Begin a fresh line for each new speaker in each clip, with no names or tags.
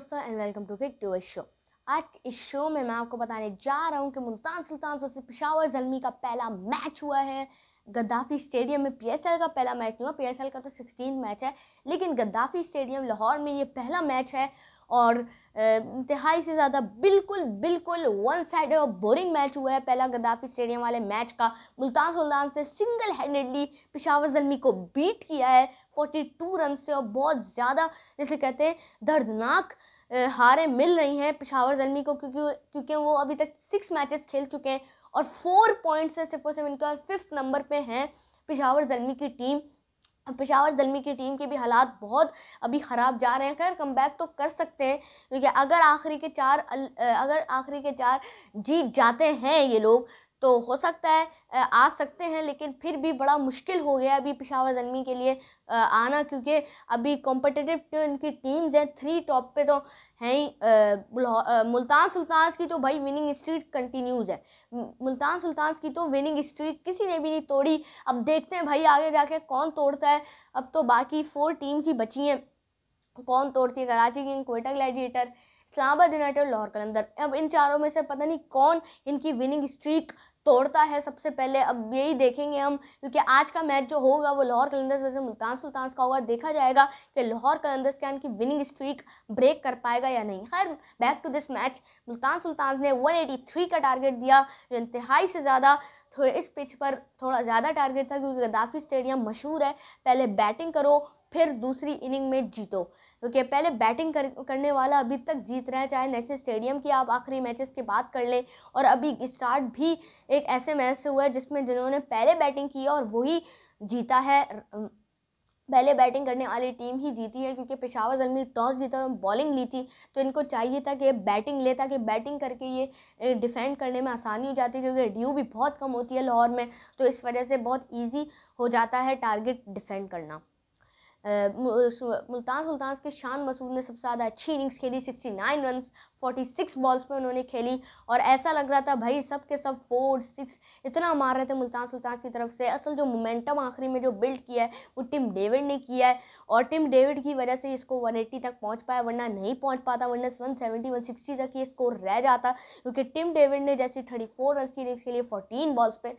दोस्तों and welcome to kick two show आज इस शो में मैं आपको बताने जा रहा हूँ कि मुल्तान सुल्तान से पिशावर जलमी का पहला मैच हुआ है गद्दाफी स्टेडियम में पीएसएल का पहला मैच नहीं हुआ पीएसएल का तो सिक्सटीन मैच है लेकिन गद्दाफी स्टेडियम लाहौर में ये पहला मैच है और इंतहाई से ज़्यादा बिल्कुल बिल्कुल वन साइड और बोरिंग मैच हुआ है पहला गद्दाफी स्टेडियम वाले मैच का मुल्तान सुल्तान से सिंगल हैंडेडली पिशावर जलमी को बीट किया है फोर्टी टू रन से और बहुत ज़्यादा जैसे कहते हैं दर्दनाक हारें मिल रही हैं पिशावर जलमी को क्योंकि क्योंकि वो अभी तक सिक्स मैचेस खेल चुके हैं और फोर पॉइंट्स से सिर्फ और सिर्फ इनका फिफ्थ नंबर पे हैं पिशावर जलमी की टीम पेशावर जलमी की टीम के भी हालात बहुत अभी ख़राब जा रहे हैं खैर कम बैक तो कर सकते हैं क्योंकि अगर आखिरी के चार अगर आखिरी के चार जीत जाते हैं ये लोग तो हो सकता है आ सकते हैं लेकिन फिर भी बड़ा मुश्किल हो गया अभी पिशावर जलमी के लिए आना क्योंकि अभी कॉम्पटिटिव जो इनकी टीम्स हैं थ्री टॉप पे तो हैं ही मुल्तान सुल्तान की तो भाई विनिंग स्ट्रीट कंटिन्यूज़ है मुल्तान सुल्तान की तो विनिंग स्ट्रीट किसी ने भी नहीं तोड़ी अब देखते हैं भाई आगे जाके कौन तोड़ता है अब तो बाकी फोर टीम्स ही बची हैं कौन तोड़ती है Karachi King Quetta Gladiator Islamabad United Lahore Qalandar अब इन चारों में से पता नहीं कौन इनकी विनिंग स्ट्रीक तोड़ता है सबसे पहले अब यही देखेंगे हम क्योंकि आज का मैच जो होगा वो लाहौर कलंदर्स वैसे मुल्तान सुल्तान का होगा देखा जाएगा कि लाहौर कलंदर्स क्या इनकी विनिंग स्ट्रीक ब्रेक कर पाएगा या नहीं खैर back to this match Multan Sultan ने 183 का टारगेट दिया जो इंतहाई से ज़्यादा थोड़े इस पिच पर थोड़ा ज़्यादा टारगेट था क्योंकि गद्दाफी स्टेडियम मशहूर है पहले बैटिंग करो फिर दूसरी इनिंग में जीतो क्योंकि पहले बैटिंग कर, करने वाला अभी तक जीत रहा है चाहे नेशनल स्टेडियम की आप आखिरी मैचेस की बात कर लें और अभी स्टार्ट भी एक ऐसे मैच से हुआ है जिसमें जिन्होंने पहले बैटिंग की और वही जीता है पहले बैटिंग करने वाली टीम ही जीती है क्योंकि पेशावर जलमी टॉस जीता और बॉलिंग ली थी तो इनको चाहिए था कि बैटिंग ले ताकि बैटिंग करके ये डिफेंड करने में आसानी हो जाती है क्योंकि ड्यू भी बहुत कम होती है लाहौर में तो इस वजह से बहुत ईजी हो जाता है टारगेट डिफेंड करना मुल्तान सुल्तान के शान मसूद ने सबसे ज़्यादा अच्छी इनिंग्स खेली 69 रन सिक्स बॉल्स में उन्होंने खेली और ऐसा लग रहा था भाई सब के सब फोर सिक्स इतना मार रहे थे मुल्तान सुल्तान की तरफ से असल जो मोमेंटम आखिरी में जो बिल्ड किया है वो टिम डेविड ने किया है और टिम डेविड की वजह से इसको 180 तक पहुंच पाया वरना नहीं पहुंच पाता वरना वन सेवेंटी तक ये स्कोर रह जाता क्योंकि टिम डेविड ने जैसी थर्टी रन की इनिंग्स खेली फोर्टीन बॉल्स पर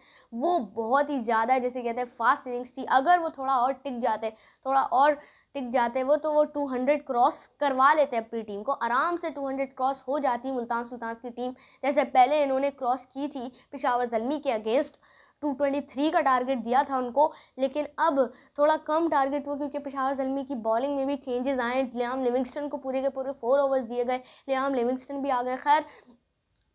वो बहुत ही ज़्यादा जैसे कहते हैं फास्ट इनिंग्स थी अगर वो थोड़ा और टिक जाते थोड़ा और टिक जाते वो तो वो 200 क्रॉस करवा लेते हैं अपनी टीम को आराम से 200 क्रॉस हो जाती मुल्तान सुल्तान की टीम जैसे पहले इन्होंने क्रॉस की थी पिशावर जलमी के अगेंस्ट 223 का टारगेट दिया था उनको लेकिन अब थोड़ा कम टारगेट हुआ क्योंकि पिशावर जलमी की बॉलिंग में भी चेंजेस आए लियाम लिविंगस्टन को पूरे के पूरे फोर ओवर्स दिए गए लियाम लिविंगस्टन भी आ गए खैर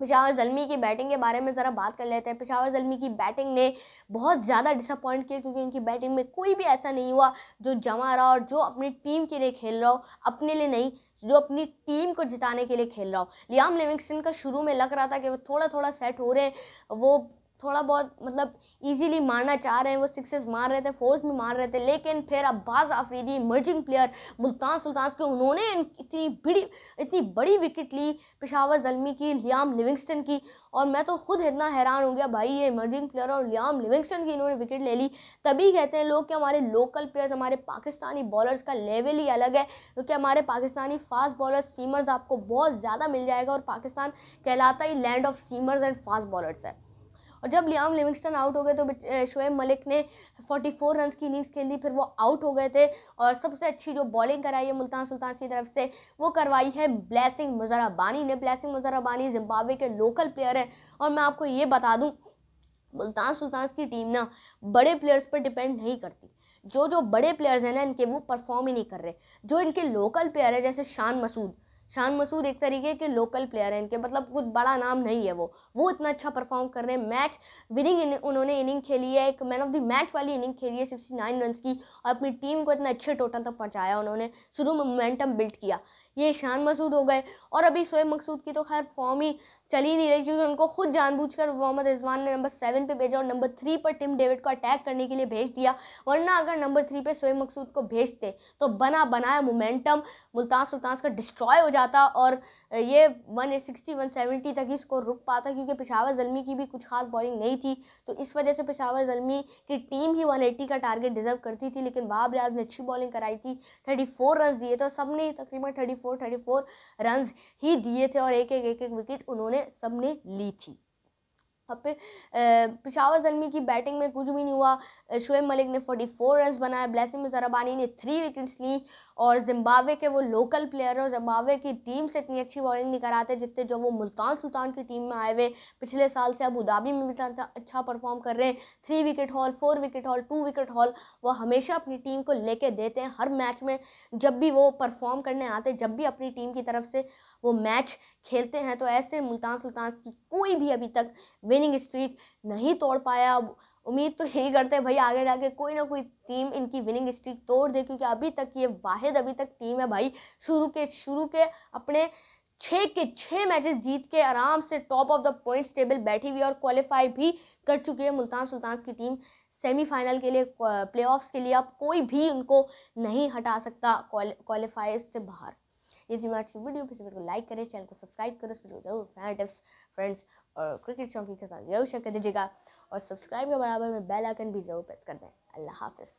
पिशावर जलमी की बैटिंग के बारे में ज़रा बात कर लेते हैं पिशावर जलमी की बैटिंग ने बहुत ज़्यादा डिसअपॉइंट किया क्योंकि उनकी बैटिंग में कोई भी ऐसा नहीं हुआ जो जमा रहा और जो अपनी टीम के लिए खेल रहा हो अपने लिए नहीं जो अपनी टीम को जिताने के लिए खेल रहा हो लियाम लिविंगस्टन का शुरू में लग रहा था कि वो थोड़ा थोड़ा सेट हो रहे हैं वो थोड़ा बहुत मतलब इजीली मारना चाह रहे हैं वो सिक्सेस मार रहे थे फोर्थ में मार रहे थे लेकिन फिर अब्बास आफरीदी इमर्जिंग प्लेयर मुल्तान सुल्तान के उन्होंने इतनी बड़ी इतनी बड़ी विकेट ली पेशावर जलमी की लियाम लिविंगस्टन की और मैं तो खुद इतना हैरान हो गया भाई ये इमर्जिंग प्लेयर और लियाम लिविंगस्टन की इन्होंने विकेट ले ली तभी कहते हैं लोग कि हमारे लोकल प्लेयर्स हमारे पाकिस्तानी बॉलर्स का लेवल ही अलग है क्योंकि हमारे पाकिस्तानी फास्ट बॉलर सीमर्स आपको बहुत ज़्यादा मिल जाएगा और पाकिस्तान कहलाता ही land of seamers and fast bowlers है और जब लियाम लिविंगस्टन आउट हो गए तो शोएब मलिक ने 44 रन की इनिंग्स खेली फिर वो आउट हो गए थे और सबसे अच्छी जो बॉलिंग कराई है मुल्तान सुल्तान की तरफ से वो करवाई है ब्लैसिंग मुजराबानी ने ब्लैसिंग मुजराबानी जिम्बावे के लोकल प्लेयर हैं और मैं आपको ये बता दूँ मुल्तान सुल्तान की टीम ना बड़े प्लेयर्स पर डिपेंड नहीं करती जो जो बड़े प्लेयर्स हैं ना इनके वो परफॉर्म ही नहीं कर रहे जो इनके लोकल प्लेयर हैं जैसे शान मसूद शान मसूद एक तरीके के लोकल प्लेयर हैं इनके मतलब कुछ बड़ा नाम नहीं है वो वो इतना अच्छा परफॉर्म कर रहे हैं मैच विनिंग इन, उन्होंने इनिंग खेली है एक मैन ऑफ द मैच वाली इनिंग खेली है सिक्सटी नाइन रन की और अपनी टीम को इतना अच्छे टोटल तक पहुँचाया उन्होंने शुरू में मोमेंटम बिल्ड किया ये शान मसूद हो गए और अभी शोएब मकसूद की तो खैर फॉर्म ही चल ही नहीं रही क्योंकि उनको खुद जानबूझकर मोहम्मद रिजवान ने नंबर सेवन पे भेजा और नंबर थ्री पर टिम डेविड को अटैक करने के लिए भेज दिया वरना अगर नंबर थ्री पे सोए मकसूद को भेजते तो बना बनाया मोमेंटम मुल्तान सुल्तान का डिस्ट्रॉय हो जाता और ये वन सिक्सटी वन सेवेंटी तक ही स्कोर रुक पाता क्योंकि पिशावर जलमी की भी कुछ खास बॉलिंग नहीं थी तो इस वजह से पेशावर जलमी की टीम ही वन एट्टी का टारगेट डिजर्व करती थी लेकिन बाब रियाज ने अच्छी बॉलिंग कराई थी थर्टी फोर रन दिए थे और ने तकरीबन thirty four thirty four run ही दिए थे और एक एक एक विकेट उन्होंने उन्होंने सबने ली थी अब पिशावर जन्मी की बैटिंग में कुछ भी नहीं हुआ शुएब मलिक ने 44 फोर रन बनाए ब्लैसिंग मुजराबानी ने थ्री विकेट्स ली और जिम्बावे के वो लोकल प्लेयर हैं और जिम्बावे की टीम से इतनी अच्छी बॉलिंग नहीं कराते जितने जो वो मुल्तान सुल्तान की टीम में आए हुए पिछले साल से अबू धाबी में भी इतना अच्छा परफॉर्म कर रहे हैं three wicket haul four wicket haul two wicket haul वो हमेशा अपनी टीम को लेके देते हैं हर मैच में जब भी वो परफॉर्म करने आते हैं जब भी अपनी टीम की तरफ से वो मैच खेलते हैं तो ऐसे मुल्तान सुल्तान की कोई भी अभी तक विनिंग स्ट्रीक नहीं तोड़ पाया उम्मीद तो यही करते हैं भाई आगे जाके कोई ना कोई टीम इनकी विनिंग स्ट्रीक तोड़ दे क्योंकि अभी तक ये वाहिद अभी तक टीम है भाई शुरू के शुरू के अपने छः के छः मैचेस जीत के आराम से top of the points table बैठी हुई और क्वालिफाई भी कर चुकी है मुल्तान सुल्तान की टीम सेमीफाइनल के लिए प्लेऑफ्स के लिए अब कोई भी उनको नहीं हटा सकता क्वालिफाइज से बाहर यदि आज की वीडियो पसंद को लाइक करें चैनल को सब्सक्राइब करें वीडियो जरूर फैन टिप्स फ्रेंड्स और क्रिकेट चौकी के साथ जरूर शेयर कर दीजिएगा और सब्सक्राइब के बराबर में बेल आइकन भी जरूर प्रेस कर दें अल्लाह हाफिज़